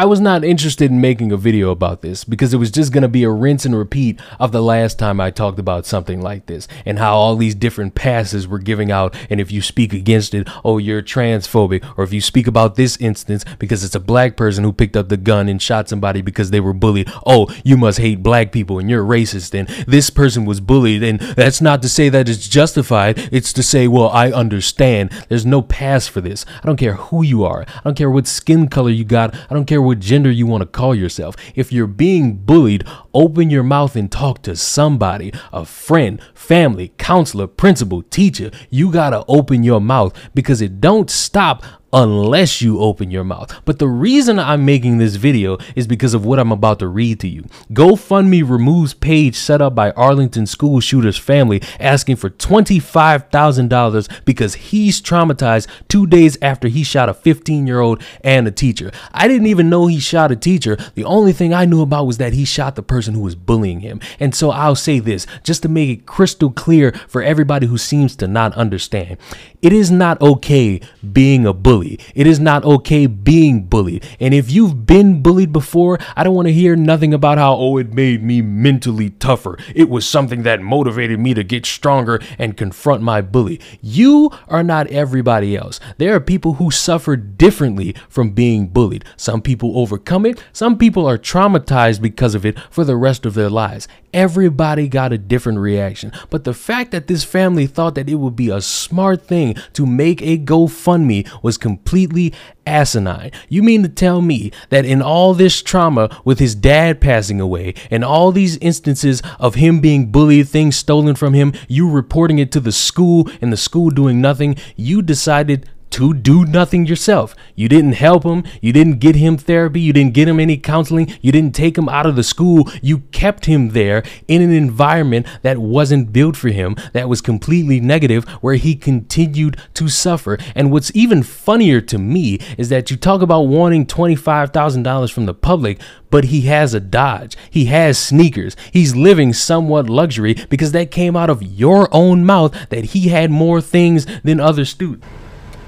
I was not interested in making a video about this because it was just going to be a rinse and repeat of the last time I talked about something like this and how all these different passes were giving out. And if you speak against it, oh, you're transphobic. Or if you speak about this instance because it's a black person who picked up the gun and shot somebody because they were bullied, oh, you must hate black people and you're racist. And this person was bullied. And that's not to say that it's justified, it's to say, well, I understand. There's no pass for this. I don't care who you are, I don't care what skin color you got, I don't care what what gender you want to call yourself. If you're being bullied, open your mouth and talk to somebody a friend, family, counselor, principal, teacher. You got to open your mouth because it don't stop unless you open your mouth. But the reason I'm making this video is because of what I'm about to read to you. GoFundMe removes page set up by Arlington school shooter's family asking for $25,000 because he's traumatized two days after he shot a 15 year old and a teacher. I didn't even know he shot a teacher. The only thing I knew about was that he shot the person who was bullying him. And so I'll say this just to make it crystal clear for everybody who seems to not understand. It is not okay being a bully bully. It is not okay being bullied. And if you've been bullied before, I don't want to hear nothing about how, oh, it made me mentally tougher. It was something that motivated me to get stronger and confront my bully. You are not everybody else. There are people who suffer differently from being bullied. Some people overcome it, some people are traumatized because of it for the rest of their lives. Everybody got a different reaction. But the fact that this family thought that it would be a smart thing to make a GoFundMe was completely completely asinine. You mean to tell me that in all this trauma with his dad passing away and all these instances of him being bullied, things stolen from him, you reporting it to the school and the school doing nothing, you decided to do nothing yourself. You didn't help him. You didn't get him therapy. You didn't get him any counseling. You didn't take him out of the school. You kept him there in an environment that wasn't built for him, that was completely negative, where he continued to suffer. And what's even funnier to me is that you talk about wanting $25,000 from the public, but he has a Dodge. He has sneakers. He's living somewhat luxury because that came out of your own mouth that he had more things than other students.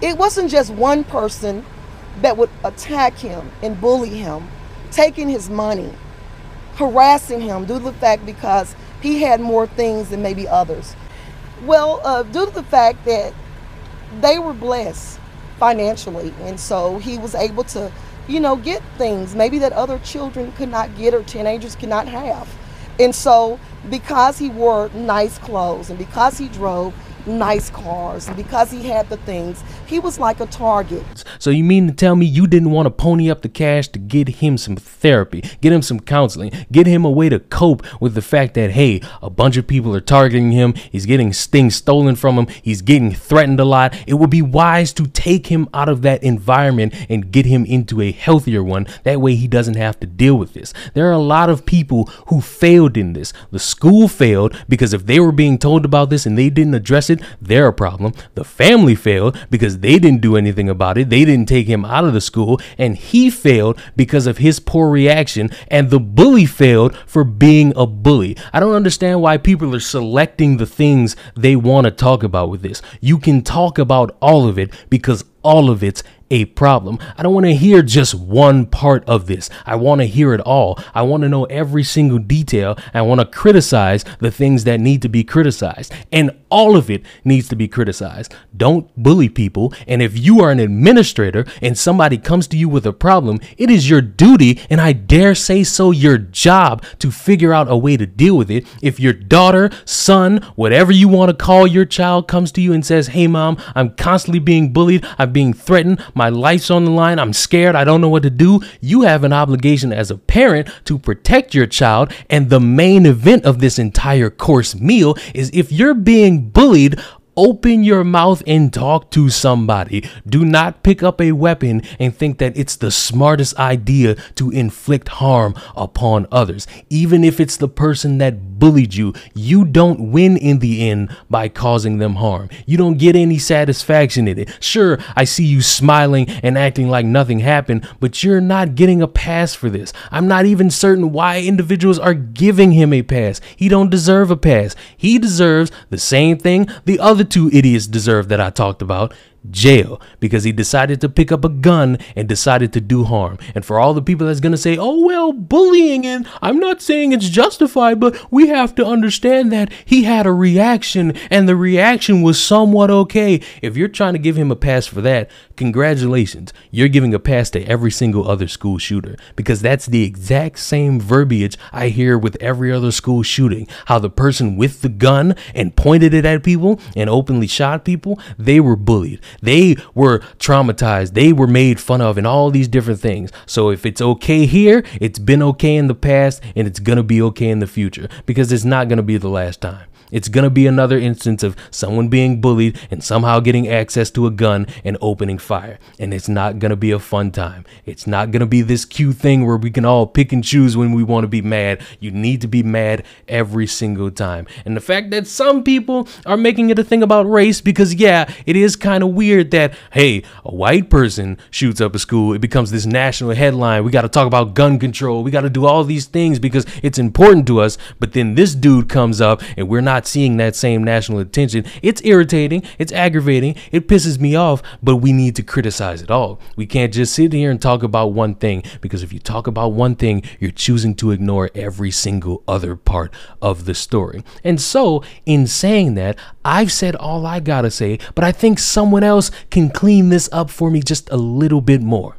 It wasn't just one person that would attack him and bully him, taking his money, harassing him due to the fact because he had more things than maybe others. Well, uh, due to the fact that they were blessed financially, and so he was able to, you know, get things maybe that other children could not get or teenagers could not have. And so, because he wore nice clothes and because he drove, nice cars because he had the things he was like a target so you mean to tell me you didn't want to pony up the cash to get him some therapy get him some counseling get him a way to cope with the fact that hey a bunch of people are targeting him he's getting things stolen from him he's getting threatened a lot it would be wise to take him out of that environment and get him into a healthier one that way he doesn't have to deal with this there are a lot of people who failed in this the school failed because if they were being told about this and they didn't address it arrested, they're a problem. The family failed because they didn't do anything about it. They didn't take him out of the school, and he failed because of his poor reaction, and the bully failed for being a bully. I don't understand why people are selecting the things they want to talk about with this. You can talk about all of it because all of it's a problem. I don't want to hear just one part of this. I want to hear it all. I want to know every single detail. I want to criticize the things that need to be criticized. And all of it needs to be criticized. Don't bully people. And if you are an administrator and somebody comes to you with a problem, it is your duty, and I dare say so, your job to figure out a way to deal with it. If your daughter, son, whatever you want to call your child comes to you and says, Hey, mom, I'm constantly being bullied, I'm being threatened, my my life's on the line. I'm scared. I don't know what to do. You have an obligation as a parent to protect your child. And the main event of this entire course meal is if you're being bullied Open your mouth and talk to somebody. Do not pick up a weapon and think that it's the smartest idea to inflict harm upon others. Even if it's the person that bullied you, you don't win in the end by causing them harm. You don't get any satisfaction in it. Sure, I see you smiling and acting like nothing happened, but you're not getting a pass for this. I'm not even certain why individuals are giving him a pass. He don't deserve a pass. He deserves the same thing the other other two idiots deserve that I talked about jail because he decided to pick up a gun and decided to do harm. And for all the people that's going to say, oh, well, bullying, and I'm not saying it's justified, but we have to understand that he had a reaction and the reaction was somewhat okay. If you're trying to give him a pass for that, congratulations. You're giving a pass to every single other school shooter because that's the exact same verbiage I hear with every other school shooting. How the person with the gun and pointed it at people and openly shot people, they were bullied. They were traumatized. They were made fun of and all these different things. So if it's okay here, it's been okay in the past and it's going to be okay in the future because it's not going to be the last time. It's going to be another instance of someone being bullied and somehow getting access to a gun and opening fire. And it's not going to be a fun time. It's not going to be this cute thing where we can all pick and choose when we want to be mad. You need to be mad every single time. And the fact that some people are making it a thing about race because, yeah, it is kind of weird that, hey, a white person shoots up a school, it becomes this national headline. We got to talk about gun control. We got to do all these things because it's important to us. But then this dude comes up and we're not not seeing that same national attention. It's irritating, it's aggravating, it pisses me off, but we need to criticize it all. We can't just sit here and talk about one thing because if you talk about one thing, you're choosing to ignore every single other part of the story. And so, in saying that, I've said all I gotta say, but I think someone else can clean this up for me just a little bit more.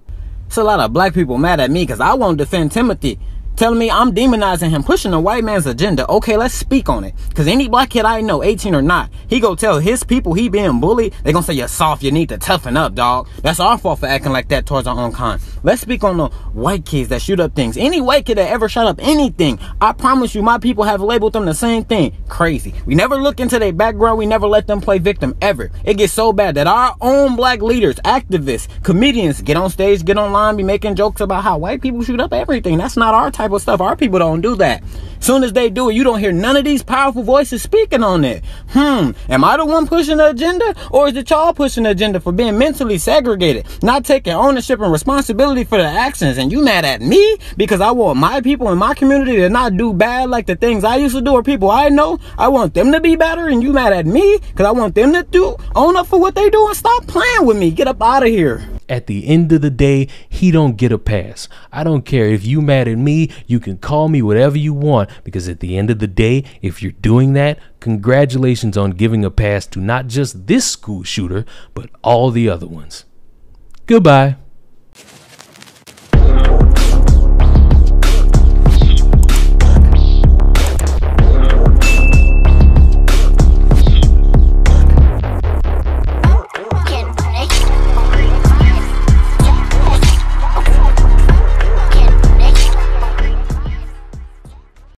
It's a lot of black people mad at me because I won't defend Timothy telling me I'm demonizing him, pushing a white man's agenda. Okay, let's speak on it. Cause any black kid I know, 18 or not, he go tell his people he being bullied. They gonna say you're soft, you need to toughen up, dog. That's our fault for acting like that towards our own kind. Let's speak on the white kids that shoot up things. Any white kid that ever shot up anything, I promise you, my people have labeled them the same thing. Crazy. We never look into their background. We never let them play victim ever. It gets so bad that our own black leaders, activists, comedians get on stage, get online, be making jokes about how white people shoot up everything. That's not our type type of stuff. Our people don't do that. Soon as they do it, you don't hear none of these powerful voices speaking on it. Hmm, am I the one pushing the agenda? Or is it y'all pushing the agenda for being mentally segregated, not taking ownership and responsibility for their actions? And you mad at me because I want my people in my community to not do bad like the things I used to do or people I know. I want them to be better and you mad at me because I want them to do own up for what they do and stop playing with me. Get up out of here. At the end of the day, he don't get a pass. I don't care if you mad at me, you can call me whatever you want because at the end of the day, if you're doing that, congratulations on giving a pass to not just this school shooter, but all the other ones. Goodbye.